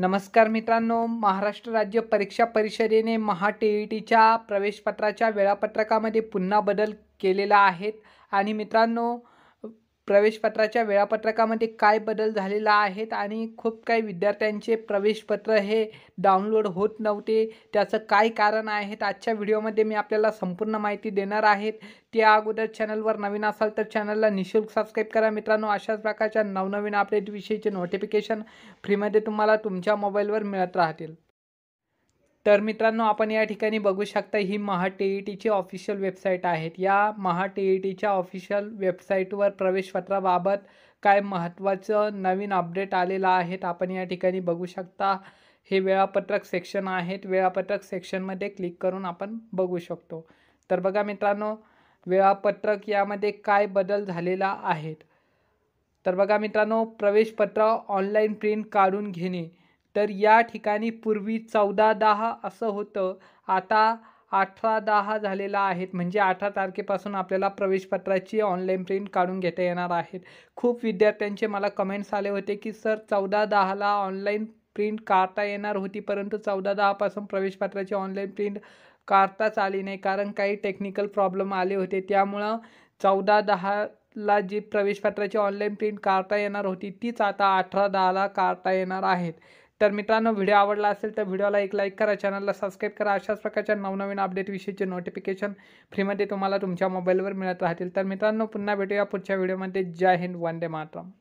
नमस्कार मित्रांनो महाराष्ट्र राज्य परीक्षा परिषदेने महा ई टीच्या प्रवेशपत्राच्या वेळापत्रकामध्ये पुन्हा बदल केलेला आहेत आणि मित्रांनो प्रवेशपत्राच्या वेळापत्रकामध्ये काय बदल झालेला आहेत आणि खूप काही विद्यार्थ्यांचे प्रवेशपत्र हे डाउनलोड होत नव्हते त्याचं काय कारण आहेत आजच्या व्हिडिओमध्ये मी आपल्याला संपूर्ण माहिती देणार आहेत त्या अगोदर चॅनलवर नवीन असाल तर चॅनलला निशुल्क सबस्क्राईब करा मित्रांनो अशाच प्रकारच्या नवनवीन अपडेटविषयीचे नोटिफिकेशन फ्रीमध्ये तुम्हाला तुमच्या मोबाईलवर मिळत राहतील तर मित्रांनो आपण या ठिकाणी बघू शकता ही ई टीची ऑफिशियल वेबसाईट आहेत या ई टीच्या ऑफिशियल वेबसाईटवर प्रवेशपत्राबाबत काय महत्त्वाचं नवीन अपडेट आलेलं आहेत आपण या ठिकाणी बघू शकता हे वेळापत्रक सेक्शन आहेत वेळापत्रक सेक्शनमध्ये क्लिक करून आपण बघू शकतो तर बघा मित्रांनो वेळापत्रक यामध्ये काय बदल झालेला आहेत तर बघा मित्रांनो प्रवेशपत्र ऑनलाईन प्रिंट काढून घेणे तर या ठिकाणी पूर्वी चौदा दहा असं होतं आता अठरा दहा झालेला आहेत म्हणजे अठरा तारखेपासून आपल्याला प्रवेशपत्राची ऑनलाईन प्रिंट काढून घेता येणार आहेत खूप विद्यार्थ्यांचे मला कमेंट्स आले होते की सर चौदा दहाला ऑनलाईन प्रिंट काढता येणार होती परंतु चौदा दहापासून प्रवेशपत्राची ऑनलाईन प्रिंट काढताच आली नाही कारण काही टेक्निकल प्रॉब्लेम आले होते त्यामुळं चौदा दहाला जी प्रवेशपत्राची ऑनलाईन प्रिंट काढता येणार होती तीच आता अठरा दहाला काढता येणार आहेत तर मित्रांनो व्हिडिओ आवडला असेल तर व्हिडिओला एक लाईक करा चॅनलला सबस्क्राईब करा अशाच प्रकारच्या नवनवीन अपडेट विषयीचे नोटिफिकेशन फ्रीमध्ये तुम्हाला तुमच्या मोबाईलवर मिळत राहतील तर मित्रांनो पुन्हा भेटूया पुढच्या व्हिडिओमध्ये जय हिंद वंदे मातरम